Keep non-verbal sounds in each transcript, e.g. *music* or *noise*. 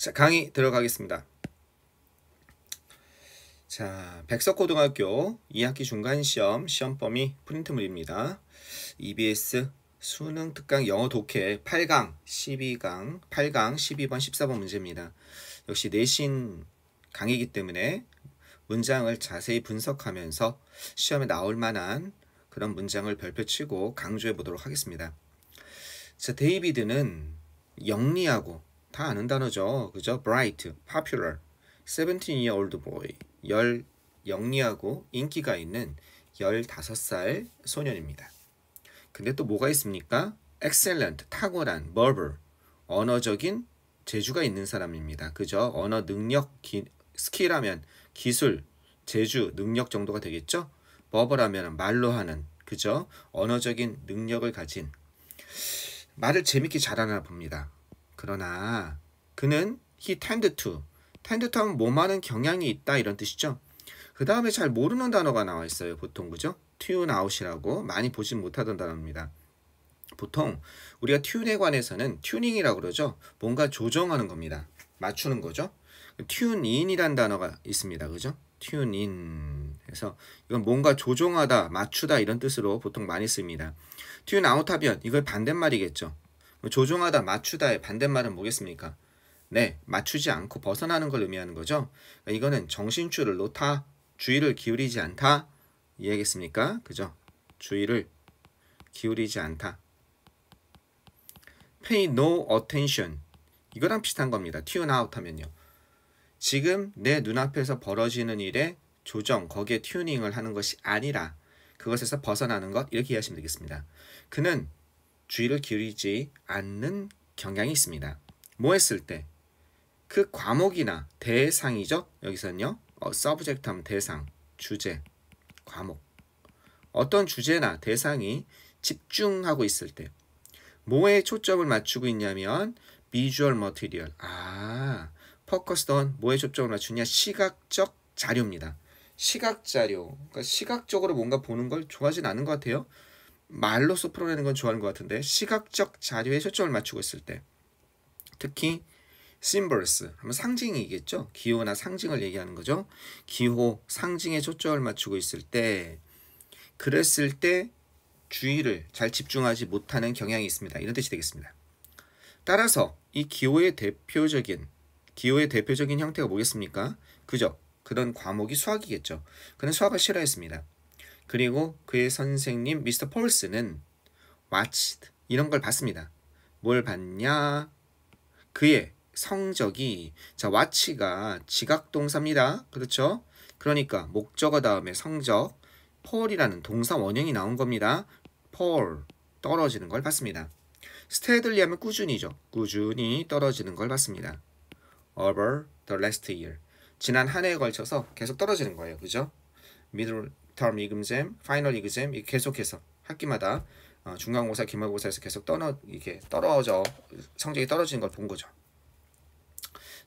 자, 강의 들어가겠습니다. 자, 백석고등학교 2학기 중간 시험 시험 범위 프린트물입니다. EBS 수능 특강 영어 독해 8강 12강 8강 12번 14번 문제입니다. 역시 내신 강의이기 때문에 문장을 자세히 분석하면서 시험에 나올 만한 그런 문장을 별표치고 강조해 보도록 하겠습니다. 자, 데이비드는 영리하고 다 아는 단어죠. 그죠? bright, popular, 17year old boy, 열 영리하고 인기가 있는 15살 소년입니다. 근데 또 뭐가 있습니까? excellent, 탁월한, barber, 언어적인 재주가 있는 사람입니다. 그죠? 언어 능력, 기, 스킬하면 기술, 재주, 능력 정도가 되겠죠? 버버라면 말로 하는, 그죠? 언어적인 능력을 가진 말을 재밌게 잘하나 봅니다. 그러나 그는 he tend to tend to 하면 뭐하는 경향이 있다 이런 뜻이죠. 그 다음에 잘 모르는 단어가 나와 있어요. 보통 그죠? tune out이라고 많이 보진 못하던 단어입니다. 보통 우리가 튠에 관해서는 튜닝이라고 그러죠. 뭔가 조정하는 겁니다. 맞추는 거죠. 튠인이란 단어가 있습니다. 그죠? 튠인. 그래서 이건 뭔가 조종하다, 맞추다 이런 뜻으로 보통 많이 씁니다. 튠아웃 하면 이걸 반대말이겠죠. 뭐 조종하다 맞추다의 반대말은 뭐겠습니까? 네, 맞추지 않고 벗어나는 걸 의미하는 거죠. 그러니까 이거는 정신줄을 놓다, 주의를 기울이지 않다. 이해하겠습니까? 그죠? 주의를 기울이지 않다. pay no attention. 이거랑 비슷한 겁니다. tune out 하면요. 지금 내 눈앞에서 벌어지는 일에 조정, 거기에 튜닝을 하는 것이 아니라 그것에서 벗어나는 것 이렇게 이해하시면 되겠습니다. 그는 주의를 기울이지 않는 경향이 있습니다. 뭐 했을 때? 그 과목이나 대상이죠. 여기서는요. 어, 서브젝트 하면 대상, 주제, 과목. 어떤 주제나 대상이 집중하고 있을 때 뭐에 초점을 맞추고 있냐면 비주얼 머티리얼. 아, 퍼커스던 뭐에 초점을 맞추냐? 시각적 자료입니다. 시각 자료. 그러니까 시각적으로 뭔가 보는 걸 좋아하진 않은 것 같아요. 말로써 풀어내는 건 좋아하는 것 같은데 시각적 자료에 초점을 맞추고 있을 때 특히 symbols 하면 상징이겠죠. 기호나 상징을 얘기하는 거죠. 기호, 상징에 초점을 맞추고 있을 때 그랬을 때 주의를 잘 집중하지 못하는 경향이 있습니다. 이런 뜻이 되겠습니다. 따라서 이 기호의 대표적인 기호의 대표적인 형태가 뭐겠습니까? 그죠? 그런 과목이 수학이겠죠. 그는 수학을 싫어했습니다. 그리고 그의 선생님 미스터 폴스는 watched 이런 걸 봤습니다. 뭘 봤냐? 그의 성적이 자 watch가 지각동사입니다. 그렇죠? 그러니까 목적어 다음에 성적 폴이라는 동사 원형이 나온 겁니다. 폴 떨어지는 걸 봤습니다. 스테들리 하면 꾸준히죠. 꾸준히 떨어지는 걸 봤습니다. over the last year 지난 한 해에 걸쳐서 계속 떨어지는 거예요. 그죠? middle midterm exam, final exam 이 계속해서 학기마다 어, 중간고사, 기말고사에서 계속 떨어 이게 떨어져 성적이 떨어지는 걸 본 거죠.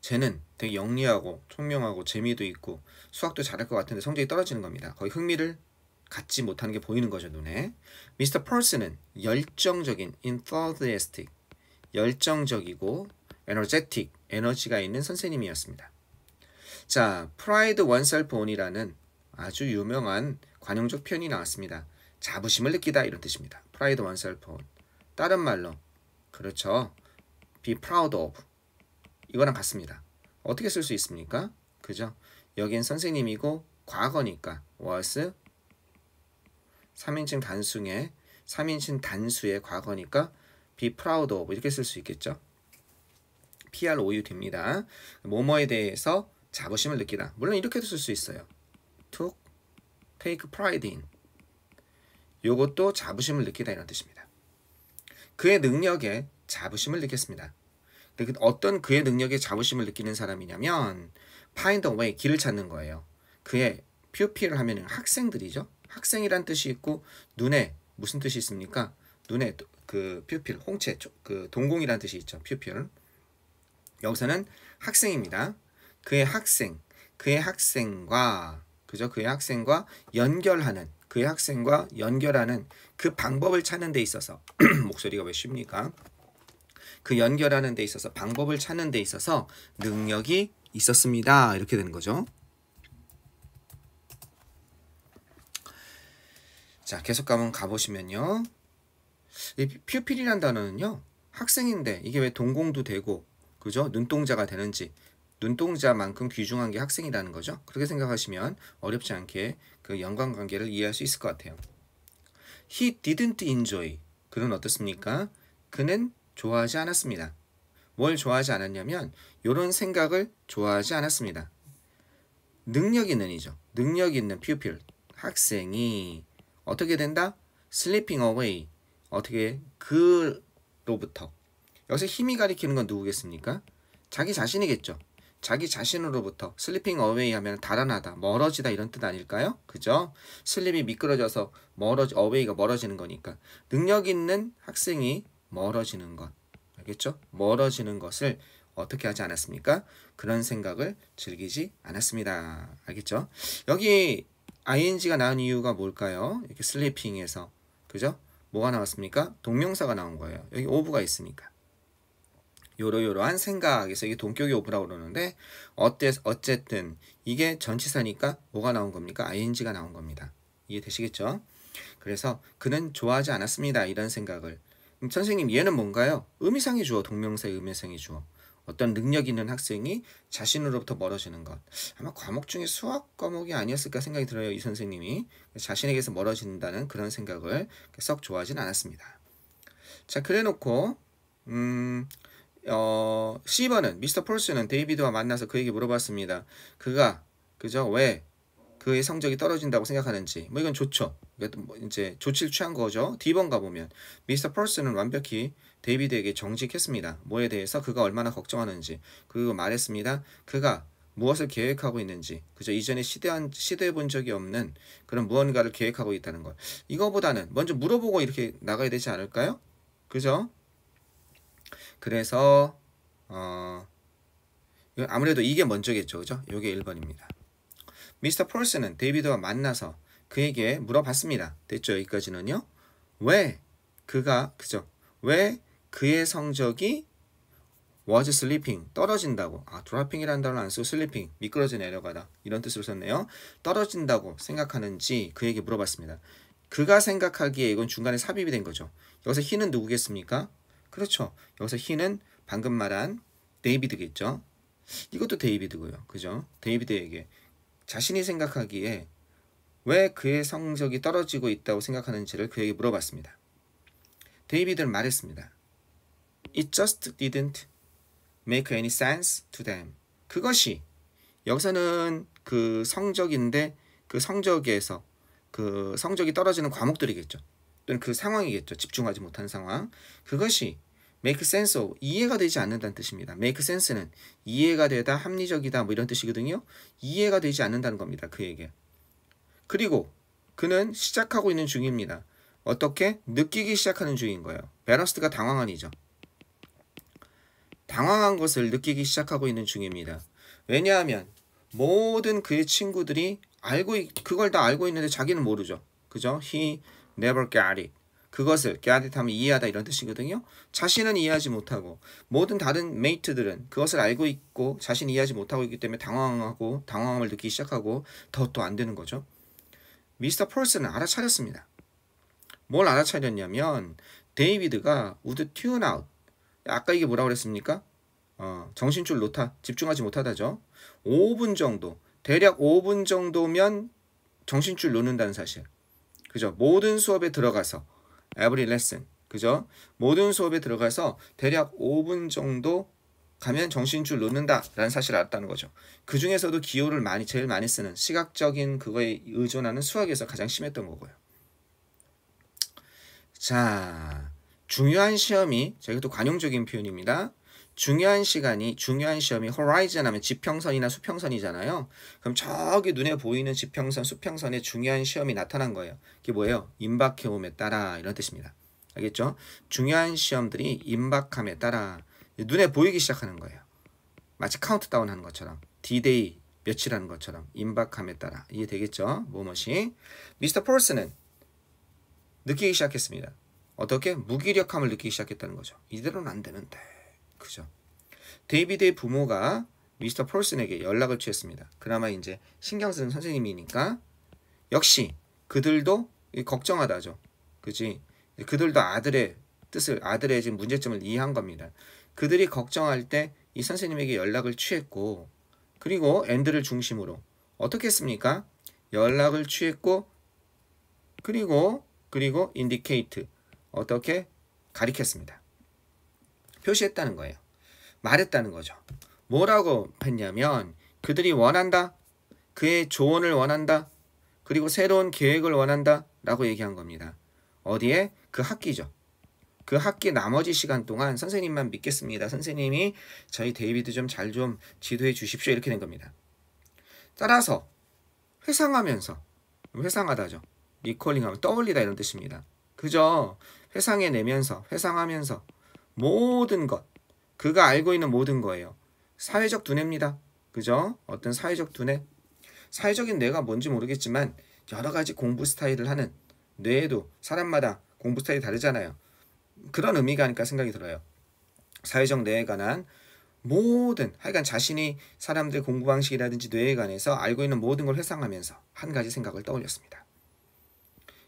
쟤는 되게 영리하고 총명하고 재미도 있고 수학도 잘할 것 같은데 성적이 떨어지는 겁니다. 거의 흥미를 갖지 못하는 게 보이는 거죠 눈에. 미스터 퍼슨은 열정적인 enthusiastic 열정적이고 energetic 에너지가 있는 선생님이었습니다. 자, pride oneself on이라는 아주 유명한 관용적 표현이 나왔습니다. 자부심을 느끼다 이런 뜻입니다. pride oneself 다른 말로 그렇죠. be proud of 이거랑 같습니다. 어떻게 쓸 수 있습니까? 그죠? 여긴 선생님이고 과거니까 was 3인칭 단수의 3인칭 단수의 과거니까 be proud of 이렇게 쓸 수 있겠죠? PROU 됩니다. 뭐뭐에 대해서 자부심을 느끼다. 물론 이렇게도 쓸 수 있어요. took, take pride in 요것도 자부심을 느끼다 이런 뜻입니다. 그의 능력에 자부심을 느꼈습니다. 그 어떤 그의 능력에 자부심을 느끼는 사람이냐면 find a way 길을 찾는 거예요. 그의 pupil 하면은 학생들이죠. 학생이란 뜻이 있고 눈에 무슨 뜻이 있습니까? 눈에 그 pupil 홍채 그 동공이란 뜻이 있죠. pupil 여기서는 학생입니다. 그의 학생, 그의 학생과 그죠? 그 학생과 연결하는 그 학생과 연결하는 그 방법을 찾는 데 있어서 *clears throat* 목소리가 왜 쉽니까? 그 연결하는 데 있어서 방법을 찾는 데 있어서 능력이 있었습니다. 이렇게 되는 거죠. 자, 계속 가면 가보시면요. 이 퓨필이란 단어는요. 학생인데 이게 왜 동공도 되고 그죠? 눈동자가 되는지 눈동자만큼 귀중한 게 학생이라는 거죠. 그렇게 생각하시면 어렵지 않게 그 연관관계를 이해할 수 있을 것 같아요. He didn't enjoy. 그는 어떻습니까? 그는 좋아하지 않았습니다. 뭘 좋아하지 않았냐면 이런 생각을 좋아하지 않았습니다. 능력 있는 이죠. 능력 있는 pupil. 학생이 어떻게 된다? sleeping away. 어떻게 그로부터. 여기서 힘이 가리키는 건 누구겠습니까? 자기 자신이겠죠. 자기 자신으로부터 슬리핑 어웨이 하면 달아나다, 멀어지다 이런 뜻 아닐까요? 그죠? 슬립이 미끄러져서 멀어지 어웨이가 멀어지는 거니까 능력 있는 학생이 멀어지는 것. 알겠죠? 멀어지는 것을 어떻게 하지 않았습니까? 그런 생각을 즐기지 않았습니다. 알겠죠? 여기 ing가 나온 이유가 뭘까요? 이렇게 슬리핑에서 그죠? 뭐가 나왔습니까? 동명사가 나온 거예요. 여기 오브가 있으니까. 요러요러한 생각에서 이게 동격이 오브라고 그러는데 어때 어쨌든 이게 전치사니까 뭐가 나온 겁니까? ing가 나온 겁니다. 이해되시겠죠? 그래서 그는 좋아하지 않았습니다. 이런 생각을 음, 선생님 얘는 뭔가요? 의미상의 주어 동명사의 의미상의 주어 어떤 능력 있는 학생이 자신으로부터 멀어지는 것 아마 과목 중에 수학 과목이 아니었을까 생각이 들어요 이 선생님이 자신에게서 멀어진다는 그런 생각을 썩 좋아하진 않았습니다 자 그래놓고 음 어, 시버는 미스터 폴스는 데이비드와 만나서 그에게 물어봤습니다. 그가 그죠? 왜 그의 성적이 떨어진다고 생각하는지 뭐 이건 좋죠. 그러니까 뭐 이제 조치를 취한 거죠. 디번 가보면 미스터 폴스는 완벽히 데이비드에게 정직했습니다. 뭐에 대해서 그가 얼마나 걱정하는지 그리고 말했습니다. 그가 무엇을 계획하고 있는지 그저 이전에 시대한 시대해본 적이 없는 그런 무언가를 계획하고 있다는 것 이거보다는 먼저 물어보고 이렇게 나가야 되지 않을까요? 그죠? 그래서 어, 아무래도 이게 먼저겠죠. 그죠? 요게 1번입니다. 미스터 폴스는 데이비드와 만나서 그에게 물어봤습니다. 됐죠? 여기까지는요. 왜 그가 그죠? 왜 그의 성적이 was sleeping 떨어진다고 아 dropping이라는 단어를 안쓰고 sleeping 미끄러져 내려가다 이런 뜻으로 썼네요 떨어진다고 생각하는지 그에게 물어봤습니다 그가 생각하기에 이건 중간에 삽입이 된 거죠 여기서 he는 누구겠습니까 그렇죠. 여기서 히는 방금 말한 데이비드겠죠. 이것도 데이비드고요. 그죠? 데이비드에게 자신이 생각하기에 왜 그의 성적이 떨어지고 있다고 생각하는지를 그에게 물어봤습니다. 데이비드는 말했습니다. It just didn't make any sense to them. 그것이 여기서는 그 성적인데 그 성적에서 그 성적이 떨어지는 과목들이겠죠. 또는 그 상황이겠죠. 집중하지 못한 상황. 그것이 make sense 이해가 되지 않는다는 뜻입니다. make sense는 이해가 되다, 합리적이다 뭐 이런 뜻이거든요. 이해가 되지 않는다는 겁니다. 그에게. 그리고 그는 시작하고 있는 중입니다. 어떻게? 느끼기 시작하는 중인 거예요. 베러스트가 당황한이죠. 당황한 것을 느끼기 시작하고 있는 중입니다. 왜냐하면 모든 그의 친구들이 알고 있, 그걸 다 알고 있는데 자기는 모르죠. 그죠? He never got it. 그것을 게아디타면 이해하다 이런 뜻이거든요. 자신은 이해하지 못하고 모든 다른 메이트들은 그것을 알고 있고 자신 이해하지 못하고 있기 때문에 당황하고 당황함을 느끼기 시작하고 더 또 안 되는 거죠. 미스터 폴스는 알아차렸습니다. 뭘 알아차렸냐면 데이비드가 우드 튜운 아웃 아까 이게 뭐라고 그랬습니까? 어, 정신줄 놓다 집중하지 못하다죠. 5분 정도 대략 5분 정도면 정신줄 놓는다는 사실. 그죠? 모든 수업에 들어가서 every lesson. 그죠? 모든 수업에 들어가서 대략 5분 정도 가면 정신줄 놓는다라는 사실을 알았다는 거죠. 그 중에서도 기호를 많이 제일 많이 쓰는 시각적인 그거에 의존하는 수학에서 가장 심했던 거고요. 자, 중요한 시험이 저희가 또 관용적인 표현입니다. 중요한 시간이 중요한 시험이 horizon 하면 지평선이나 수평선이잖아요. 그럼 저기 눈에 보이는 지평선, 수평선에 중요한 시험이 나타난 거예요. 그게 뭐예요? 임박해옴에 따라 이런 뜻입니다. 알겠죠? 중요한 시험들이 임박함에 따라 눈에 보이기 시작하는 거예요. 마치 카운트다운 하는 것처럼 D-Day 며칠 하는 것처럼 임박함에 따라 이해 되겠죠? 뭐뭐이 미스터 폴스는 느끼기 시작했습니다. 어떻게? 무기력함을 느끼기 시작했다는 거죠. 이대로는 안 되는데. 그죠 데이비드의 부모가 미스터 폴슨에게 연락을 취했습니다. 그나마 이제 신경 쓰는 선생님이니까 역시 그들도 걱정하다죠. 그지? 그들도 아들의 뜻을 아들의 지금 문제점을 이해한 겁니다. 그들이 걱정할 때 이 선생님에게 연락을 취했고 그리고 앤드를 중심으로 어떻게 했습니까? 연락을 취했고 그리고 그리고 인디케이트 어떻게 가리켰습니다. 표시했다는 거예요. 말했다는 거죠. 뭐라고 했냐면 그들이 원한다. 그의 조언을 원한다. 그리고 새로운 계획을 원한다. 라고 얘기한 겁니다. 어디에? 그 학기죠. 그 학기 나머지 시간 동안 선생님만 믿겠습니다. 선생님이 저희 데이비드 좀 잘좀 좀 지도해 주십시오. 이렇게 된 겁니다. 따라서 회상하면서 회상하다죠. 리콜링하면 떠올리다 이런 뜻입니다. 그저 회상해 내면서 회상하면서 모든 것, 그가 알고 있는 모든 거예요. 사회적 두뇌입니다. 그죠? 어떤 사회적 두뇌. 사회적인 뇌가 뭔지 모르겠지만 여러 가지 공부 스타일을 하는 뇌에도 사람마다 공부 스타일이 다르잖아요. 그런 의미가 아닐까 생각이 들어요. 사회적 뇌에 관한 모든 하여간 자신이 사람들 공부 방식이라든지 뇌에 관해서 알고 있는 모든 걸 회상하면서 한 가지 생각을 떠올렸습니다.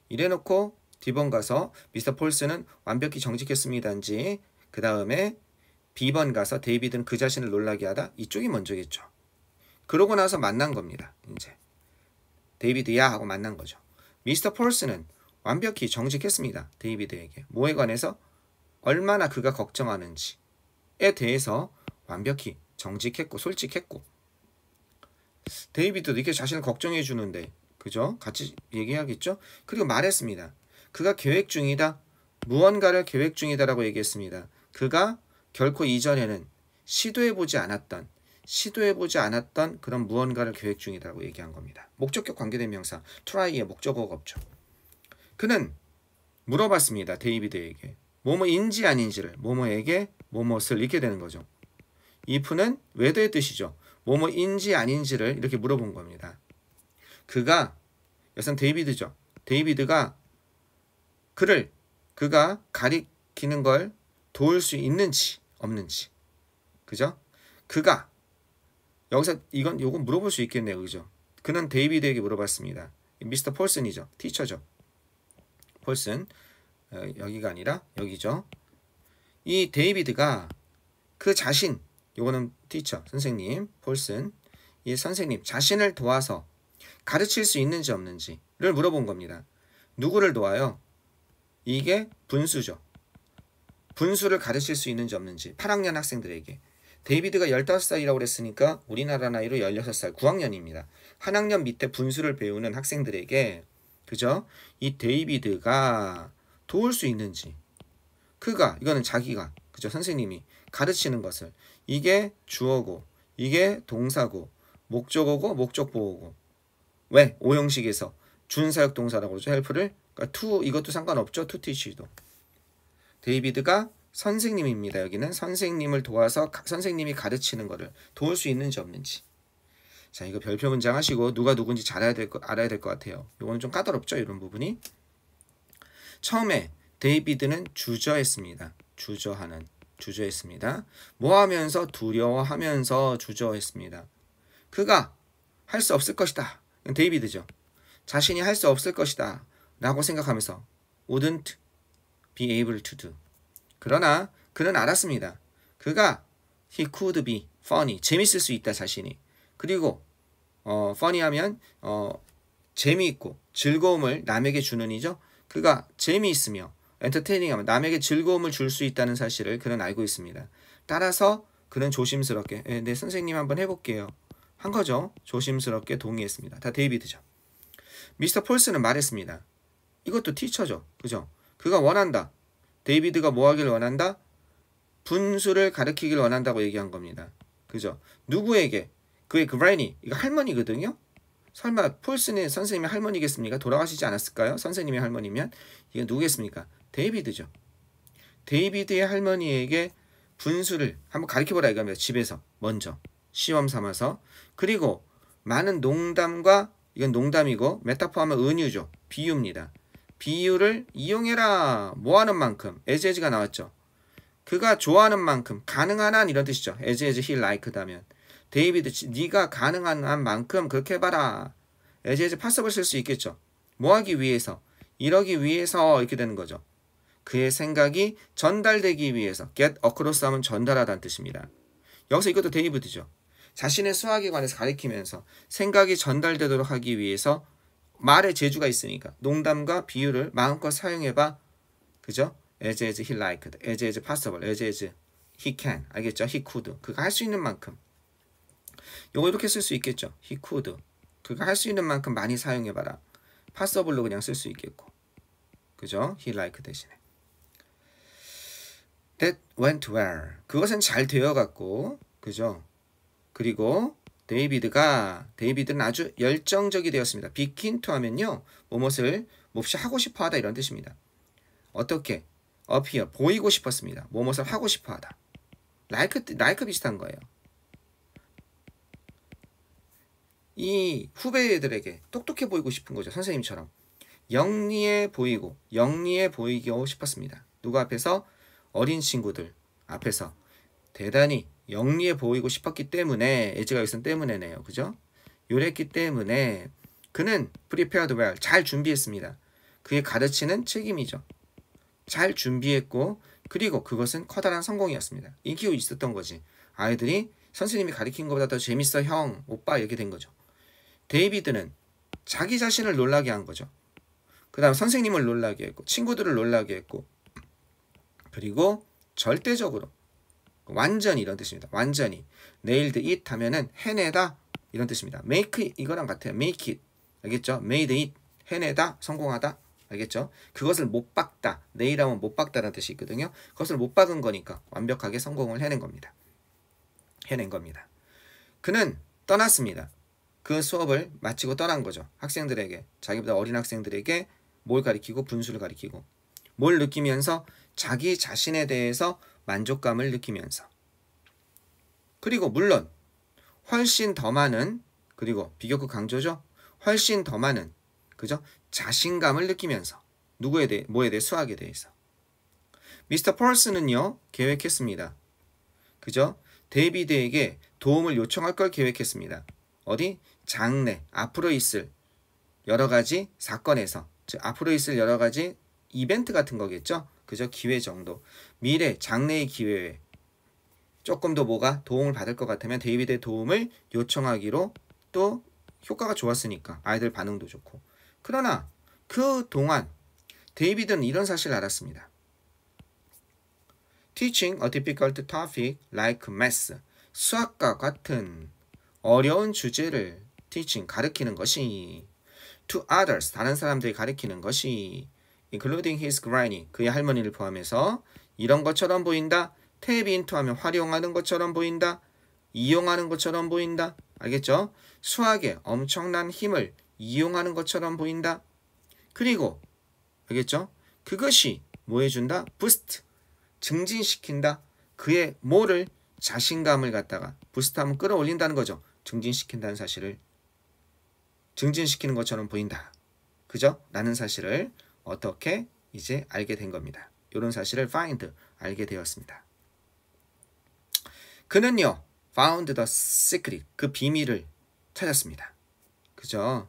이래놓고 디번 가서 미스터 폴스는 완벽히 정직했습니다 그 다음에 B번 가서 데이비드는 그 자신을 놀라게 하다 이쪽이 먼저겠죠. 그러고 나서 만난 겁니다. 이제 데이비드야 하고 만난 거죠. 미스터 폴스는 완벽히 정직했습니다. 데이비드에게 뭐에 관해서 얼마나 그가 걱정하는지에 대해서 완벽히 정직했고 솔직했고 데이비드도 이렇게 자신을 걱정해 주는데 그죠? 같이 얘기하겠죠? 그리고 말했습니다. 그가 계획 중이다. 무언가를 계획 중이다라고 얘기했습니다. 그가 결코 이전에는 시도해보지 않았던 시도해보지 않았던 그런 무언가를 계획 중이라고 얘기한 겁니다. 목적격 관계된명사 try의 목적어가 없죠. 그는 물어봤습니다. 데이비드에게 뭐뭐인지 아닌지를 뭐뭐에게 뭐뭇을 읽게 되는 거죠. if는 외도의 뜻이죠. 뭐뭐인지 아닌지를 이렇게 물어본 겁니다. 그가 여선 데이비드죠. 데이비드가 그를 그가 가리키는 걸 도울 수 있는지 없는지 그죠? 그가 여기서 이건 요건 물어볼 수 있겠네요. 그죠? 그는 데이비드에게 물어봤습니다. 미스터 폴슨이죠. 티처죠. 폴슨 어, 여기가 아니라 여기죠. 이 데이비드가 그 자신 요거는 티처 선생님 폴슨 이 선생님 자신을 도와서 가르칠 수 있는지 없는지를 물어본 겁니다. 누구를 도와요? 이게 분수죠. 분수를 가르칠 수 있는지 없는지 8학년 학생들에게 데이비드가 15살이라고 그랬으니까 우리나라 나이로 16살 9학년입니다. 한 학년 밑에 분수를 배우는 학생들에게 그죠? 이 데이비드가 도울 수 있는지 그가 이거는 자기가 그죠? 선생님이 가르치는 것을 이게 주어고 이게 동사고 목적어고 목적보호고 왜? 오형식에서 준사역동사라고 그러죠. 헬프를 그러니까 t 이것도 상관없죠. t 티 t 도 데이비드가 선생님입니다. 여기는 선생님을 도와서 가, 선생님이 가르치는 것을 도울 수 있는지 없는지. 자, 이거 별표 문장 하시고 누가 누군지 잘 알아야 될 거, 알아야 될 것 같아요. 이거는 좀 까다롭죠? 이런 부분이. 처음에 데이비드는 주저했습니다. 주저하는 주저했습니다. 뭐 하면서 두려워하면서 주저했습니다. 그가 할 수 없을 것이다. 데이비드죠. 자신이 할 수 없을 것이다. 라고 생각하면서 wouldn't be able to do. 그러나 그는 알았습니다. 그가 he could be funny, 재밌을 수 있다 자신이. 그리고 어, funny 하면 어, 재미있고 즐거움을 남에게 주는 이죠. 그가 재미있으며 엔터테이닝하면 남에게 즐거움을 줄 수 있다는 사실을 그는 알고 있습니다. 따라서 그는 조심스럽게 네, 네 선생님 한번 해볼게요. 한 거죠. 조심스럽게 동의했습니다. 다 데이비드죠. 미스터 폴스는 말했습니다. 이것도 티처죠. 그죠? 그가 원한다. 데이비드가 뭐 하길 원한다? 분수를 가르치길 원한다고 얘기한 겁니다. 그죠? 누구에게? 그의 그라이니, 이거 할머니거든요? 설마 폴슨의 선생님의 할머니겠습니까? 돌아가시지 않았을까요? 선생님의 할머니면? 이게 누구겠습니까? 데이비드죠. 데이비드의 할머니에게 분수를 한번 가르쳐보라 이겁니다. 집에서 먼저 시험 삼아서 그리고 많은 농담과 이건 농담이고 메타포하면 은유죠. 비유입니다. 비유를 이용해라. 뭐하는 만큼 에 s 에즈가 나왔죠. 그가 좋아하는 만큼 가능한 한 이런 뜻이죠. 에 s 에즈 he like다면 데이비드 네가 가능한 한 만큼 그렇게 해봐라. 에 s 에즈파 o s s 쓸수 있겠죠. 뭐하기 위해서 이러기 위해서 이렇게 되는 거죠. 그의 생각이 전달되기 위해서 get across 하면 전달하다는 뜻입니다. 여기서 이것도 데이비드죠. 자신의 수학에 관해서 가리키면서 생각이 전달되도록 하기 위해서 말의 재주가 있으니까 농담과 비유를 마음껏 사용해봐. 그죠? as as he liked, as as possible, as as he can. 알겠죠? he could. 그가 할 수 있는 만큼. 요거 이렇게 쓸 수 있겠죠? he could. 그가 할 수 있는 만큼 많이 사용해봐라. possible로 그냥 쓸 수 있겠고. 그죠? he like 대신에. That went well. 그것은 잘 되어갔고. 그죠? 그리고 데이비드가 데이비드는 아주 열정적이 되었습니다. 비킨 g 하면요. 무엇을 몹시 하고 싶어 하다 이런 뜻입니다. 어떻게? 어 p 어 보이고 싶었습니다. 무엇을 하고 싶어 하다. like like 비슷한 거예요. 이 후배들에게 똑똑해 보이고 싶은 거죠. 선생님처럼. 영리해 보이고 영리해 보이고 싶었습니다. 누구 앞에서 어린 친구들 앞에서 대단히 영리해 보이고 싶었기 때문에 에지가 있기 때문에네요. 그죠? 요랬기 때문에 그는 프리페어드 웰, 잘 준비했습니다. 그의 가르치는 책임이죠. 잘 준비했고 그리고 그것은 커다란 성공이었습니다. 인기가 있었던 거지. 아이들이 선생님이 가르친 것보다 더 재밌어 형, 오빠 이렇게 된 거죠. 데이비드는 자기 자신을 놀라게 한 거죠. 그 다음 선생님을 놀라게 했고 친구들을 놀라게 했고 그리고 절대적으로 완전히 이런 뜻입니다. 완전히. nailed it 하면은 해내다 이런 뜻입니다. make it 이거랑 같아요. make it. 알겠죠? made it 해내다 성공하다 알겠죠? 그것을 못 박다. 내일 하면 못 박다라는 뜻이 있거든요. 그것을 못 박은 거니까 완벽하게 성공을 해낸 겁니다. 해낸 겁니다. 그는 떠났습니다. 그 수업을 마치고 떠난 거죠. 학생들에게 자기보다 어린 학생들에게 뭘 가리키고 분수를 가리키고 뭘 느끼면서 자기 자신에 대해서 만족감을 느끼면서 그리고 물론 훨씬 더 많은 그리고 비교급 강조죠. 훨씬 더 많은 그죠? 자신감을 느끼면서 누구에 대해 뭐에 대해 수학에 대해서 미스터 펄스는요 계획했습니다. 그죠? 데이비드에게 도움을 요청할 걸 계획했습니다. 어디? 장래, 앞으로 있을 여러 가지 사건에서, 즉 앞으로 있을 여러 가지 이벤트 같은 거겠죠. 그저 기회 정도. 미래, 장래의 기회에 조금 더 뭐가 도움을 받을 것 같으면 데이비드의 도움을 요청하기로 또 효과가 좋았으니까 아이들 반응도 좋고. 그러나 그 동안 데이비드는 이런 사실을 알았습니다. Teaching a difficult topic like math, 수학과 같은 어려운 주제를 teaching, 가르치는 것이 to others, 다른 사람들이 가르치는 것이 including his granny, 그의 할머니를 포함해서 이런 것처럼 보인다. 탭 인투 하면 활용하는 것처럼 보인다. 이용하는 것처럼 보인다. 알겠죠? 수학의 엄청난 힘을 이용하는 것처럼 보인다. 그리고 알겠죠? 그것이 뭐 해준다? 부스트, 증진시킨다. 그의 뭐를 자신감을 갖다가 부스트하면 끌어올린다는 거죠. 증진시킨다는 사실을 증진시키는 것처럼 보인다. 그죠? 라는 사실을 어떻게 이제 알게 된 겁니다. 이런 사실을 find 알게 되었습니다. 그는요. found the secret 그 비밀을 찾았습니다. 그죠?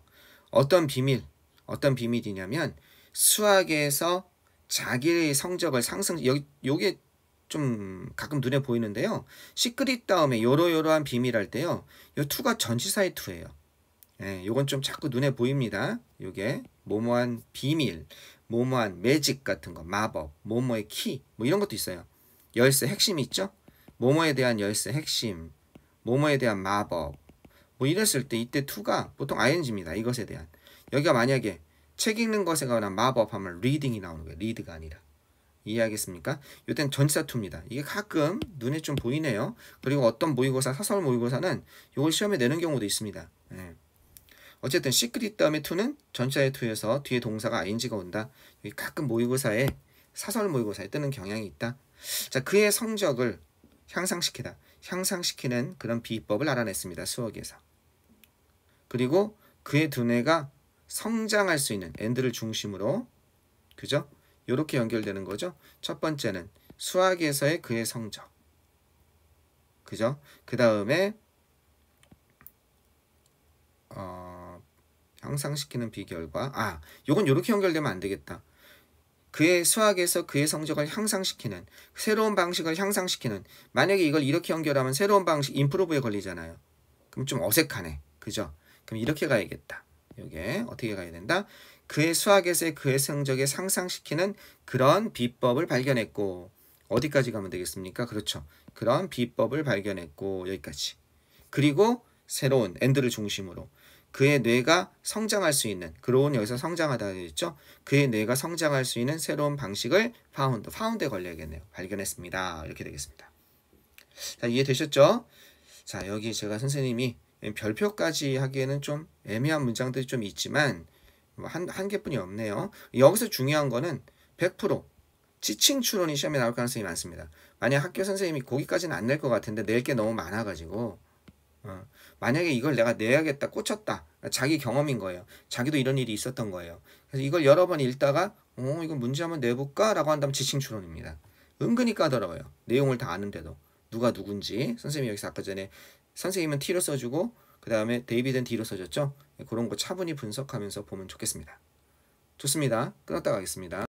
어떤 비밀? 어떤 비밀이냐면 수학에서 자기의 성적을 상승 여, 기 요게 좀 가끔 눈에 보이는데요. 시크릿 다음에 요러요러한 비밀 할 때요. 요 투가 전치사의 투예요. 예, 요건 좀 자꾸 눈에 보입니다. 요게 모모한 비밀, 모모한 매직 같은 거, 마법, 모모의 키, 뭐 이런 것도 있어요. 열쇠 핵심 이 있죠? 모모에 대한 열쇠 핵심, 모모에 대한 마법, 뭐 이랬을 때 이때 투가 보통 ing입니다. 이것에 대한. 여기가 만약에 책 읽는 것에 관한 마법 하면 리딩이 나오는 거예요. 리 e 가 아니라. 이해하겠습니까? 요땐 전치사 투입니다. 이게 가끔 눈에 좀 보이네요. 그리고 어떤 모의고사, 사설 모의고사는 이걸 시험에 내는 경우도 있습니다. 네. 어쨌든 시크릿 다음에 to는 전치의 to에서 뒤에 동사가 ing가 온다. 여기 가끔 모의고사에 사설 모의고사에 뜨는 경향이 있다. 자, 그의 성적을 향상시키다. 향상시키는 그런 비법을 알아냈습니다. 수학에서. 그리고 그의 두뇌가 성장할 수 있는 엔드를 중심으로 그죠? 이렇게 연결되는 거죠. 첫 번째는 수학에서의 그의 성적. 그죠? 그 다음에 어, 향상시키는 비결과 아, 요건 요렇게 연결되면 안 되겠다. 그의 수학에서 그의 성적을 향상시키는 새로운 방식을 향상시키는 만약에 이걸 이렇게 연결하면 새로운 방식 인프로브에 걸리잖아요. 그럼 좀 어색하네. 그죠? 그럼 이렇게 가야겠다. 이게 어떻게 가야 된다? 그의 수학에서 그의 성적에 상상시키는 그런 비법을 발견했고 어디까지 가면 되겠습니까? 그렇죠. 그런 비법을 발견했고 여기까지. 그리고 새로운 엔드를 중심으로 그의 뇌가 성장할 수 있는 그로운 여기서 성장하다 했죠. 그의 뇌가 성장할 수 있는 새로운 방식을 파운드 파운드에 걸려야겠네요. 발견했습니다. 이렇게 되겠습니다. 자 이해되셨죠? 자 여기 제가 선생님이 별표까지 하기에는 좀 애매한 문장들이 좀 있지만 뭐 한, 한 개뿐이 없네요. 여기서 중요한 거는 100% 지칭 추론이 시험에 나올 가능성이 많습니다. 만약 학교 선생님이 거기까지는 안 낼 것 같은데 낼 게 너무 많아가지고 어. 만약에 이걸 내가 내야겠다 꽂혔다 그러니까 자기 경험인 거예요 자기도 이런 일이 있었던 거예요 그래서 이걸 여러 번 읽다가 어 이거 문제 한번 내볼까 라고 한다면 지칭추론입니다 은근히 까더라고요 내용을 다 아는데도 누가 누군지 선생님이 여기서 아까 전에 선생님은 T로 써주고 그 다음에 데이비드는 D로 써줬죠 네, 그런 거 차분히 분석하면서 보면 좋겠습니다 좋습니다 끊었다 가겠습니다